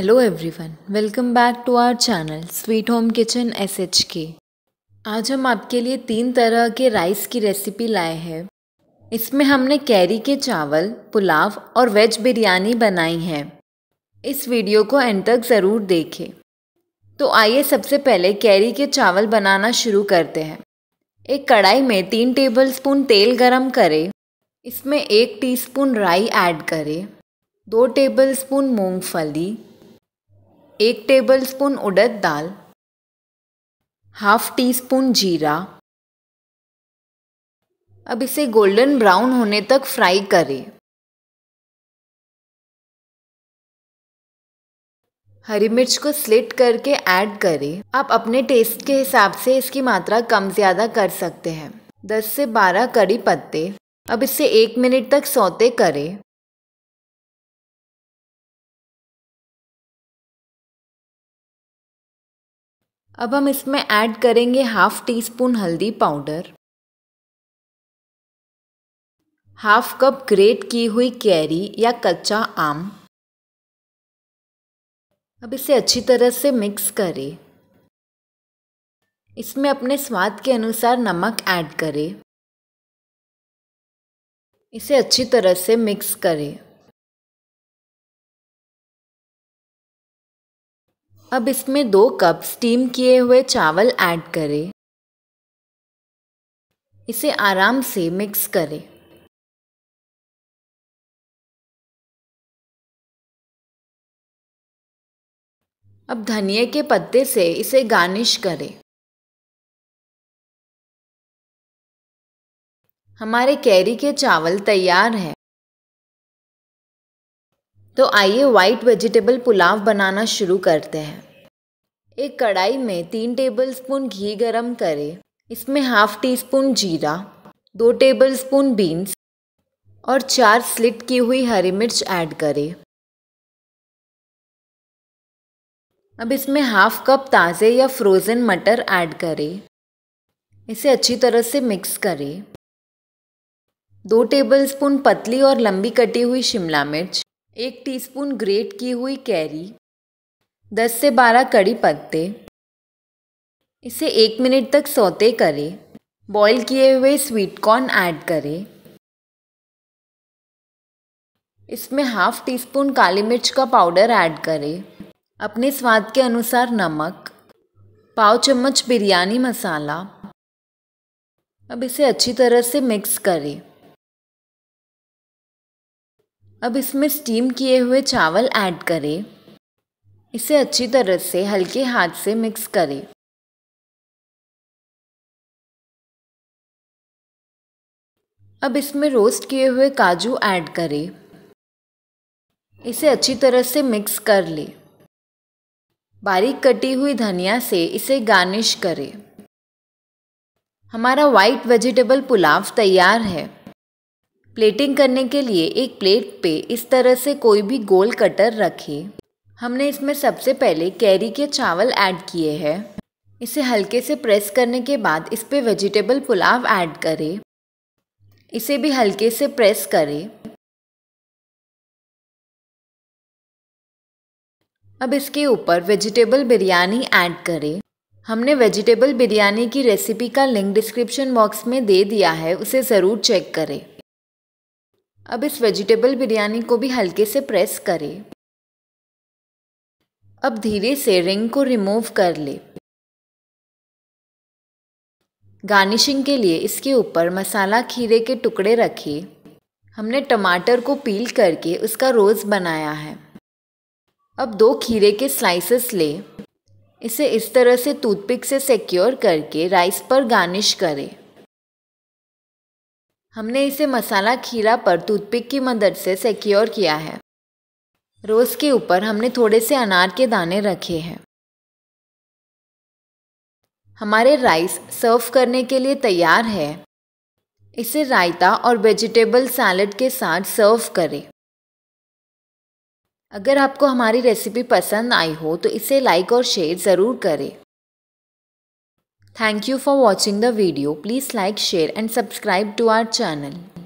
Hello everyone welcome back to our channel sweet home kitchen S H K आज हम आपके लिए तीन तरह के राइस की रेसिपी लाए हैं इसमें हमने कैरी के चावल पुलाव और वेज बिरयानी बनाई है इस वीडियो को एंड तक ज़रूर देखें तो आइए सबसे पहले कैरी के चावल बनाना शुरू करते हैं एक कढ़ाई में तीन टेबलस्पून तेल गरम करें इसमें एक टीस्पून राई ऐड करें दो टेबलस्पून मूंगफली एक टेबलस्पून उड़द दाल हाफ टी स्पून जीरा अब इसे गोल्डन ब्राउन होने तक फ्राई करें हरी मिर्च को स्लिट करके ऐड करें आप अपने टेस्ट के हिसाब से इसकी मात्रा कम ज़्यादा कर सकते हैं 10 से 12 कड़ी पत्ते अब इसे एक मिनट तक सौते करें अब हम इसमें ऐड करेंगे हाफ टी स्पून हल्दी पाउडर हाफ कप ग्रेट की हुई कैरी या कच्चा आम अब इसे अच्छी तरह से मिक्स करें इसमें अपने स्वाद के अनुसार नमक ऐड करें इसे अच्छी तरह से मिक्स करें अब इसमें दो कप स्टीम किए हुए चावल ऐड करें इसे आराम से मिक्स करें अब धनिया के पत्ते से इसे गार्निश करें हमारे कैरी के चावल तैयार हैं तो आइए वाइट वेजिटेबल पुलाव बनाना शुरू करते हैं एक कढ़ाई में तीन टेबलस्पून घी गरम करें इसमें हाफ टी स्पून जीरा दो टेबलस्पून बीन्स और चार स्लिट की हुई हरी मिर्च ऐड करें अब इसमें हाफ कप ताज़े या फ्रोज़न मटर ऐड करें इसे अच्छी तरह से मिक्स करें दो टेबलस्पून पतली और लंबी कटी हुई शिमला मिर्च एक टीस्पून ग्रेट की हुई कैरी दस से बारह कड़ी पत्ते इसे एक मिनट तक सोते करें बॉईल किए हुए स्वीट कॉर्न ऐड करें इसमें हाफ टी स्पून काली मिर्च का पाउडर ऐड करें अपने स्वाद के अनुसार नमक पाव चम्मच बिरयानी मसाला अब इसे अच्छी तरह से मिक्स करें अब इसमें स्टीम किए हुए चावल ऐड करें इसे अच्छी तरह से हल्के हाथ से मिक्स करें अब इसमें रोस्ट किए हुए काजू ऐड करें इसे अच्छी तरह से मिक्स कर ले बारीक कटी हुई धनिया से इसे गार्निश करें हमारा वाइट वेजिटेबल पुलाव तैयार है प्लेटिंग करने के लिए एक प्लेट पे इस तरह से कोई भी गोल कटर रखें हमने इसमें सबसे पहले कैरी के चावल ऐड किए हैं इसे हल्के से प्रेस करने के बाद इस पर वेजिटेबल पुलाव ऐड करें इसे भी हल्के से प्रेस करें अब इसके ऊपर वेजिटेबल बिरयानी ऐड करें हमने वेजिटेबल बिरयानी की रेसिपी का लिंक डिस्क्रिप्शन बॉक्स में दे दिया है उसे ज़रूर चेक करें अब इस वेजिटेबल बिरयानी को भी हल्के से प्रेस करें अब धीरे से रिंग को रिमूव कर ले गार्निशिंग के लिए इसके ऊपर मसाला खीरे के टुकड़े रखे हमने टमाटर को पील करके उसका रोज़ बनाया है अब दो खीरे के स्लाइसेस ले इसे इस तरह से टूथपिक से सिक्योर करके राइस पर गार्निश करें हमने इसे मसाला खीरा पर टूथपिक की मदद से सिक्योर किया है रोज़ के ऊपर हमने थोड़े से अनार के दाने रखे हैं हमारे राइस सर्व करने के लिए तैयार है इसे रायता और वेजिटेबल सैलड के साथ सर्व करें अगर आपको हमारी रेसिपी पसंद आई हो तो इसे लाइक और शेयर ज़रूर करें Thank you for watching the video. Please like, share and subscribe to our channel.